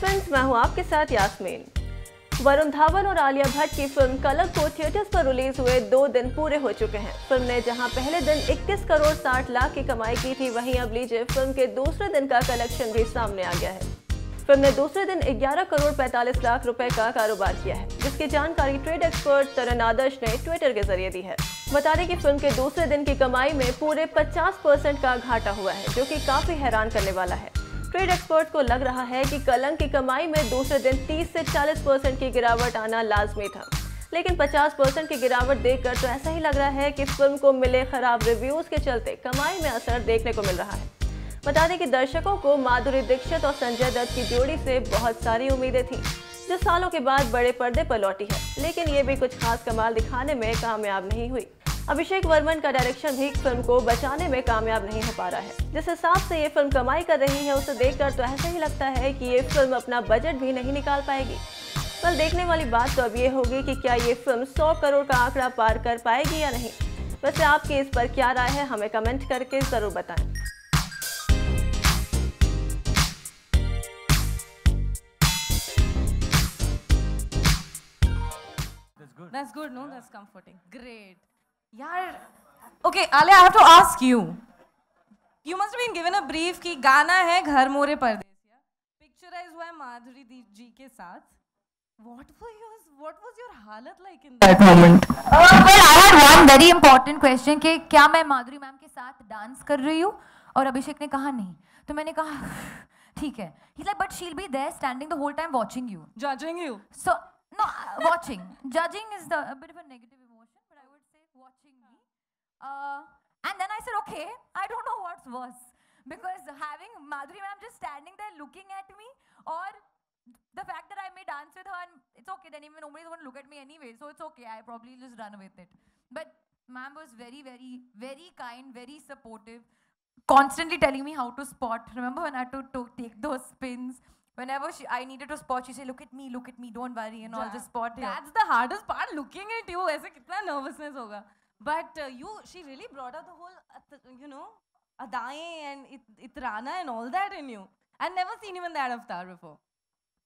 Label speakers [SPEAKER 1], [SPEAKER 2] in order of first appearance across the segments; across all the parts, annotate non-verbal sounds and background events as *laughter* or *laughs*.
[SPEAKER 1] Friends मैं हूं आपके साथ यास्मीन वरुण धावन और आलिया भट्ट की फिल्म कलक को थिएटर्स पर रिलीज हुए दो दिन पूरे हो चुके हैं फिल्म ने जहां पहले दिन 21 करोड़ 60 लाख की कमाई की थी वहीं अब लीजिए फिल्म के दूसरे दिन का कलेक्शन भी सामने आ गया है फिल्म ने दूसरे दिन 11 करोड़ 45 लाख रुपए का कारोबार किया है जिसकी जानकारी ट्रेड एक्सपर्ट तरन आदर्श ने ट्विटर के जरिए दी है बता दें कि फिल्म के दूसरे दिन की कमाई में पूरे 50 परसेंट का घाटा हुआ है जो कि काफी हैरान करने वाला है ट्रेड एक्सपर्ट को लग रहा है कि कलंक की कमाई में दूसरे दिन 30 से 40 परसेंट की गिरावट आना लाजमी था लेकिन 50 परसेंट की गिरावट देखकर तो ऐसा ही लग रहा है कि फिल्म को मिले खराब रिव्यूज के चलते कमाई में असर देखने को मिल रहा है बता दें कि दर्शकों को माधुरी दीक्षित और संजय दत्त की जोड़ी से बहुत सारी उम्मीदें थीं जो सालों के बाद बड़े पर्दे पर लौटी है लेकिन ये भी कुछ खास कमाल दिखाने में कामयाब नहीं हुई अभिषेक वर्मन का डायरेक्शन भी फिल्म को बचाने में कामयाब नहीं हो पा रहा है जिस हिसाब से ये फिल्म कमाई कर रही है उसे देखकर तो ऐसा ही लगता है कि ये फिल्म अपना बजट भी नहीं निकाल पाएगी कल देखने वाली बात तो अब ये होगी कि क्या ये फिल्म 100 करोड़ का आंकड़ा पार कर पाएगी या नहीं वैसे आपके इस पर क्या राय है हमें कमेंट करके ज़रूर बताएं
[SPEAKER 2] That's good, no? That's comforting. Great. यार ओके आले I have to ask you you must been given a brief कि गाना है घर मोरे परदेसिया पिक्चराइज हुआ है माधुरी दीप जी के साथ what were your what was your हालत like in that moment well I had one very important question कि क्या मैं माधुरी मैम के साथ डांस कर रही हूं और अभिषेक ने कहा नहीं तो मैंने कहा ठीक है he like but she will be there standing the whole time watching you judging you so no watching judging is the bit of a negative Uh, and then I said, okay, I don't know what's worse. Because having Madhuri ma'am just standing there looking at me or the fact that I may dance with her and it's okay, then even nobody's going to look at me anyway. So it's okay, I probably just run with it. But ma'am was very, very, very kind, very supportive, constantly telling me how to spot. Remember when I had to, to take those spins? Whenever she, I needed to spot, she said, look at me, look at me, don't worry, and yeah. all just spot here. That's the hardest part, looking at you. ऐसे कितना nervousness होगा. But uh, you, she really brought out the
[SPEAKER 1] whole, uh, you know,
[SPEAKER 2] Adaye and it, Itrana and all that in you. I've never seen even that avatar before.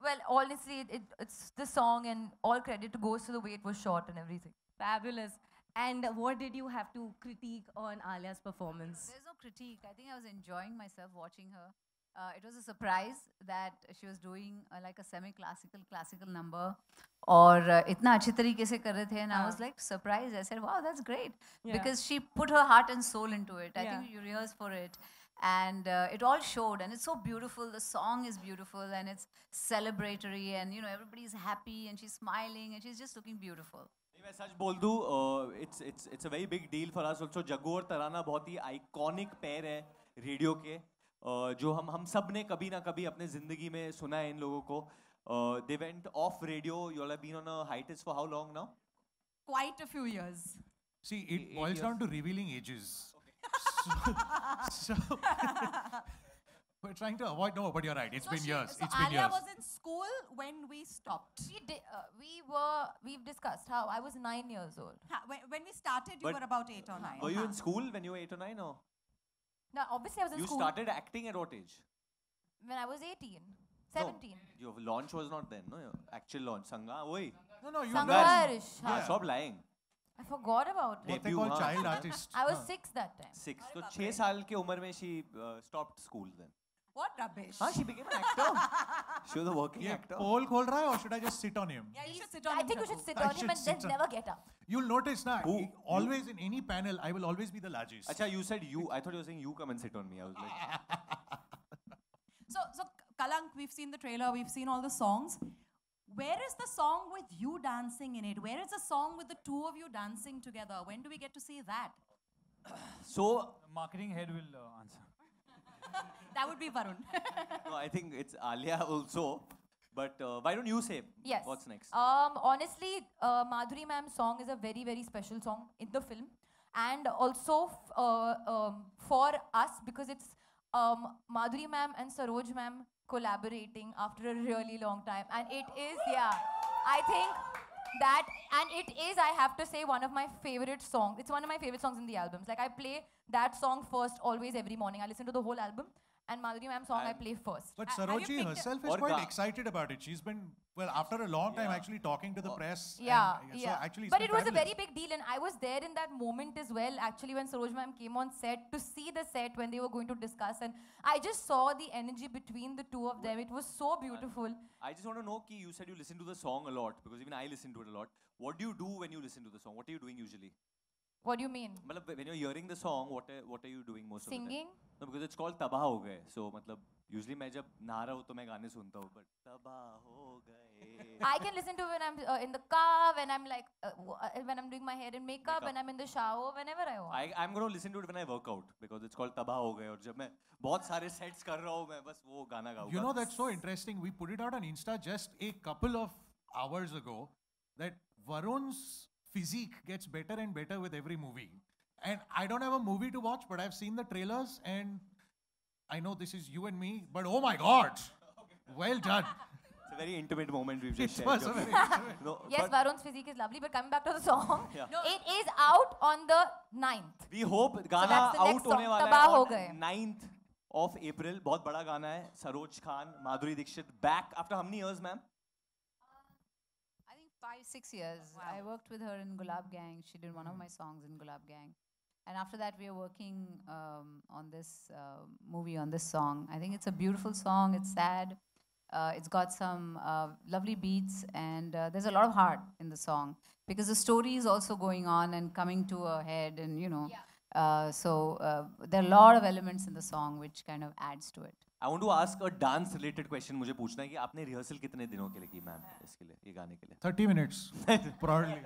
[SPEAKER 2] Well, honestly, it, it, it's the song and all credit goes to the way it was shot and everything. Fabulous. And what did you have to critique on Alia's performance? There's
[SPEAKER 3] no critique. I think I was enjoying myself watching her. Uh, it was a surprise that she was doing uh, like a semi-classical classical number or itna achhi tarike se kar rahe and i was like surprised i said wow that's great because she put her heart and soul into it i think you rehearsed for it and uh, it all showed and it's so beautiful the song is beautiful and it's celebratory and you know everybody's happy and she's smiling and she's just looking beautiful मैं सच बोल
[SPEAKER 4] दूँ it's it's it's a very big deal for us also Jagu और तराना बहुत ही iconic पैर है जो हम हम सब ने कभी ना कभी अपने ज़िंदगी में सुना है इन लोगों को they went off radio you have been on a hiatus for
[SPEAKER 5] how long now
[SPEAKER 3] quite a few years
[SPEAKER 5] see it boils down to revealing ages so *laughs* We're trying to avoid. No, but you're right. It's so been years. So it's been Alia years. was
[SPEAKER 2] in school when we stopped. We did, uh, we were. We've discussed how I was nine years old. Ha, when, when, we started, you but were about eight or nine. Were you ha. in school
[SPEAKER 4] when you were eight or nine, or?
[SPEAKER 2] Now, obviously, I was in You school. started
[SPEAKER 4] acting at what age?
[SPEAKER 2] When I was 18,
[SPEAKER 4] 17. Your launch was not then, no? Your actual launch. Sangha, oi.
[SPEAKER 2] No, no, you Sangha Irish. Yeah. Stop lying. I forgot about it. What they
[SPEAKER 4] call child artist. *laughs* I was six that time. Six. So, 6 years old. she uh, stopped school then.
[SPEAKER 2] What rubbish. Huh? She became an actor.
[SPEAKER 5] *laughs* she was a working yeah, actor. Paul khol raha hai or should I just sit on him?
[SPEAKER 2] Yeah, you should sit on I him. I think you should sit on him and then never get up.
[SPEAKER 5] You'll notice na, Who? always in any panel, I will always be the largest.
[SPEAKER 4] Acha, you said you. I thought you were saying you come and sit on me. I was like...
[SPEAKER 2] *laughs* so, so Kalank, we've seen the trailer, we've seen all the songs. Where is the song with you dancing in it? Where is the song with the two of you dancing together? When do we get to see that?
[SPEAKER 6] so, marketing head will uh, answer
[SPEAKER 2] that would be Varun.
[SPEAKER 4] *laughs* no, I think it's Alia also. But uh, why don't you say yes. what's next?
[SPEAKER 2] Um, honestly, uh, Madhuri Ma'am's song is a very, very special song in the film. And also uh, um, for us, because it's um, Madhuri Ma'am and Saroj Ma'am collaborating after a really long time. And it is, yeah, I think that and it is i have to say one of my favorite songs it's one of my favorite songs in the albums like i play that song first always every morning i listen to the whole album and Madhuri ma'am song I, I play first.
[SPEAKER 5] But Saroji herself is quite excited about it. She's been well after a long time yeah. actually talking to the press. Yeah, and, yeah. Uh, so actually, but it fabulous. was a very
[SPEAKER 2] big deal, and I was there in that moment as well. Actually, when Saroj ma'am came on set to see the set when they were going to discuss, and I just saw the energy between the two of them. It was so beautiful.
[SPEAKER 4] I just want to know, Ki, you said you listen to the song a lot because even I listen to it a lot. What do you do when you listen to the song? What are you doing usually? What do you mean? मतलब when you're hearing the song, what are, what are you doing most Singing? of the time? No, because it's called तबाह हो गए. So मतलब usually मैं जब नहा रहा हूँ तो मैं गाने सुनता हूँ. But तबाह हो गए. I can listen
[SPEAKER 2] to when I'm uh, in the car, when I'm like uh, uh when I'm doing my hair and makeup, makeup, when I'm in the shower, whenever I want.
[SPEAKER 4] I, I'm gonna listen to it when I work out because it's called तबाह हो गए. And जब मैं बहुत सारे sets कर रहा हूँ मैं बस वो गाना You know
[SPEAKER 5] that's so interesting. We put it out on Insta just a couple of hours ago that Varun's physique gets better and better with every movie. And I don't have a movie to watch, but I've seen the trailers, and I know this is you and me, but oh my God, well done.
[SPEAKER 4] It's a very intimate moment we've just it shared. *laughs*
[SPEAKER 5] no, yes,
[SPEAKER 2] Varun's physique is lovely, but coming back to the song, *laughs* yeah. no. it is out on the 9th.
[SPEAKER 4] We hope Ghana so out होने वाला 9th of April. बहुत बड़ा गाना है सरोज खान, माधुरी Dixit back after how many years, ma'am?
[SPEAKER 3] six years. Wow. I worked with her in Gulab Gang. She did one mm. of my songs in Gulab Gang. And after that, we are working um, on this uh, movie, on this song. I think it's a beautiful song. It's sad. Uh, it's got some uh, lovely beats, and uh, there's a lot of heart in the song because the story is also going on and coming to a head, and you know. Yeah so uh, there are a lot of elements in the song which kind of adds to it.
[SPEAKER 4] I want to ask a dance related question. मुझे पूछना है कि आपने rehearsal कितने दिनों के लिए की मैम इसके लिए ये गाने के लिए?
[SPEAKER 5] 30 minutes probably.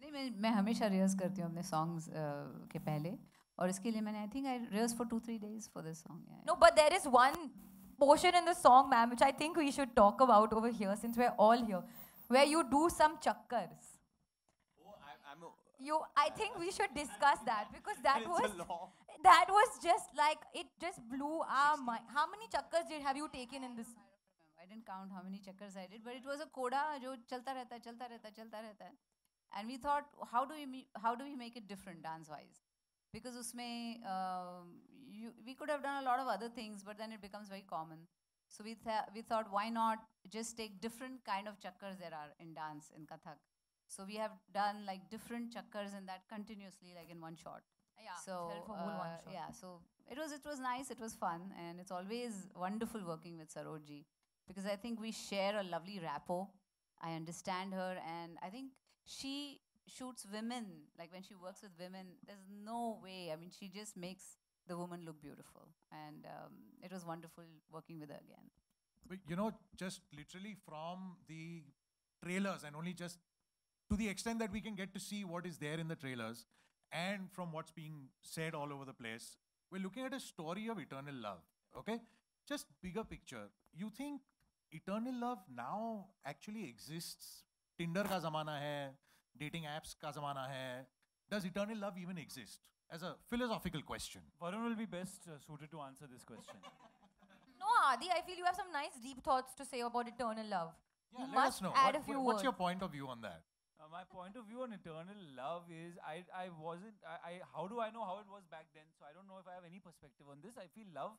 [SPEAKER 3] नहीं मैं मैं हमेशा रिहर्स करती हूँ अपने सॉन्ग्स के पहले
[SPEAKER 2] और इसके लिए मैंने I think I rehearse for 2 3 for this song. Yeah. No, but there is one portion in the song ma'am which I think we should talk about over here since we're all here where you do some chakkars I'm a, you, I think we should discuss that because that was that was just like it just blew our mind. How many chakras did have
[SPEAKER 3] you taken in this? I didn't count how many chakras I did, but it was a coda जो chalta रहता chalta चलता chalta है and we thought how do we how do we make it different dance wise because usme uh, you, we could have done a lot of other things but then it becomes very common so we th we thought why not just take different kind of chakras there are in dance in kathak so we have done like different chakkars in that continuously, like in one shot. Yeah. So uh, yeah. So it was it was nice. It was fun, and it's always wonderful working with Sarojji because I think we share a lovely rapport. I understand her, and I think she shoots women like when she works with women. There's no way. I mean, she just makes the woman look beautiful, and um, it was wonderful working with her
[SPEAKER 5] again. But you know, just literally from the trailers and only just to the extent that we can get to see what is there in the trailers and from what's being said all over the place, we're looking at a story of eternal love. Okay? Just bigger picture. You think eternal love now actually exists? Tinder ka zamana hai, dating apps ka zamana hai. Does eternal love even exist? As a philosophical question. Varun will be best uh, suited to answer this question.
[SPEAKER 2] *laughs* no, Adi, I feel you have some nice deep thoughts to say about eternal love. Yeah, you let us know. Add what, a few what's words. your
[SPEAKER 5] point of view on that?
[SPEAKER 6] my point of view on eternal love is I, I wasn't I, I how do I know how it was back then? So I don't know if I have any perspective on this. I feel love,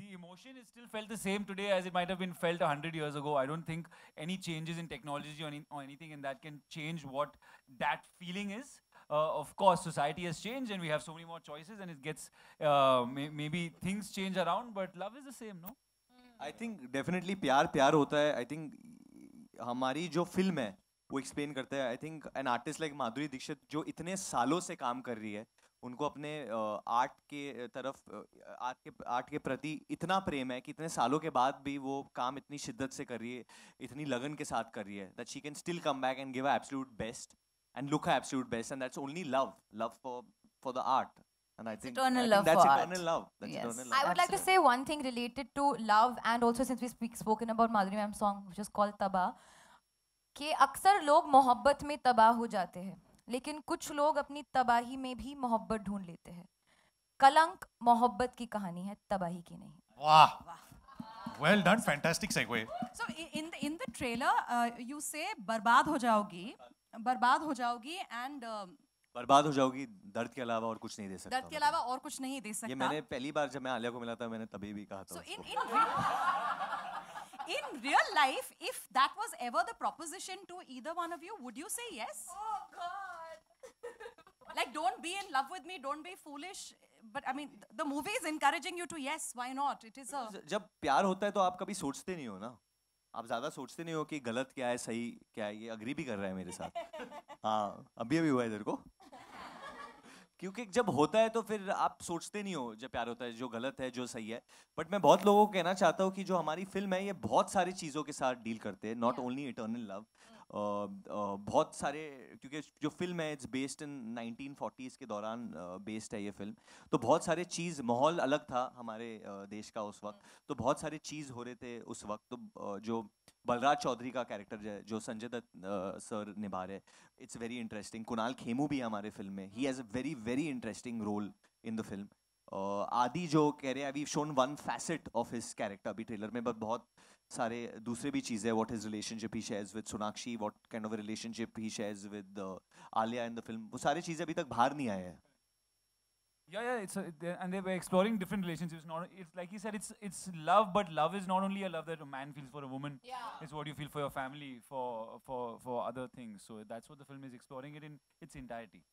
[SPEAKER 6] the emotion is still felt the same today as it might have been felt hundred years ago. I don't think any changes in technology or, or anything and that can change what that feeling is. Uh, of course, society has changed and we have so many more choices, and it gets uh, may, maybe things change around, but love is the same, no?
[SPEAKER 4] I think definitely प्यार प्यार होता है. I think हमारी जो film है वो explain करता है I think an artist like Madhuri Dixit जो इतने सालों से काम कर रही है उनको अपने आर्ट के तरफ आर्ट के आर्ट के प्रति इतना प्रेम है कि इतने सालों के बाद भी वो काम इतनी शिद्दत से कर रही है इतनी लगन के साथ कर रही है that she can still come back and give absolute best and look absolute best and that's only love love for for the art And I think, eternal I think love that's eternal love. That's yes. eternal love. I would like to say
[SPEAKER 2] one thing related to love and also since we speak spoken about Madhuri Ma'am's song which is called Taba. कि अक्सर लोग मोहब्बत में तबाह हो जाते हैं लेकिन कुछ लोग अपनी तबाही में भी मोहब्बत ढूंढ लेते हैं कलंक मोहब्बत की कहानी है तबाही की नहीं
[SPEAKER 5] वाह well done fantastic segue
[SPEAKER 2] so in the in the trailer you say बर्बाद हो जाओगी बर्बाद हो जाओगी एंड uh,
[SPEAKER 4] बर्बाद हो जाओगी दर्द के अलावा और कुछ नहीं दे सकता दर्द के
[SPEAKER 2] अलावा और कुछ नहीं दे सकता ये मैंने
[SPEAKER 4] पहली बार जब मैं आलिया को मिला था मैंने तभी भी कहा था सो इन
[SPEAKER 2] इन in real life, if that was ever the proposition to either one of you, would you say yes? Oh God! like, don't be in love with me. Don't be foolish. But I mean, the movie is encouraging you to yes. Why not? It is a.
[SPEAKER 4] जब प्यार होता है तो आप कभी सोचते नहीं हो ना. आप ज़्यादा सोचते नहीं हो कि गलत क्या है सही क्या है ये अग्री भी कर रहा है मेरे साथ हाँ अभी अभी हुआ है इधर को क्योंकि जब होता है तो फिर आप सोचते नहीं हो जब प्यार होता है जो गलत है जो सही है बट मैं बहुत लोगों को कहना चाहता हूँ कि जो हमारी फिल्म है ये बहुत सारी चीज़ों के साथ डील करते हैं नॉट ओनली इटर्नल लव बहुत सारे क्योंकि जो फिल्म है इट्स बेस्ड इन फोर्टीज के दौरान बेस्ड uh, है ये फिल्म तो बहुत सारे चीज़ माहौल अलग था हमारे uh, देश का उस वक्त hmm. तो बहुत सारे चीज़ हो रहे थे उस वक्त तो uh, जो बलराज चौधरी का कैरेक्टर जो है जो संजय दत्त सर निभा रहे it's very interesting Kunal Khemu भी हमारे फिल्म में he has a very very interesting role in the film Adi जो कह रहे हैं अभी shown one facet of his character अभी ट्रेलर में बट बहुत सारे दूसरे भी चीज़ें what is relationship he shares with Sonakshi what kind of relationship he shares with Alia in the film वो सारी चीज़ें अभी तक बाहर नहीं आए हैं
[SPEAKER 6] Yeah, yeah, it's a, and they were exploring different relationships. Not, it's like he said, it's it's love, but love is not only a love that a man feels for a woman. Yeah. It's what you feel for your family, for for for other things. So that's what the film is exploring it in its entirety.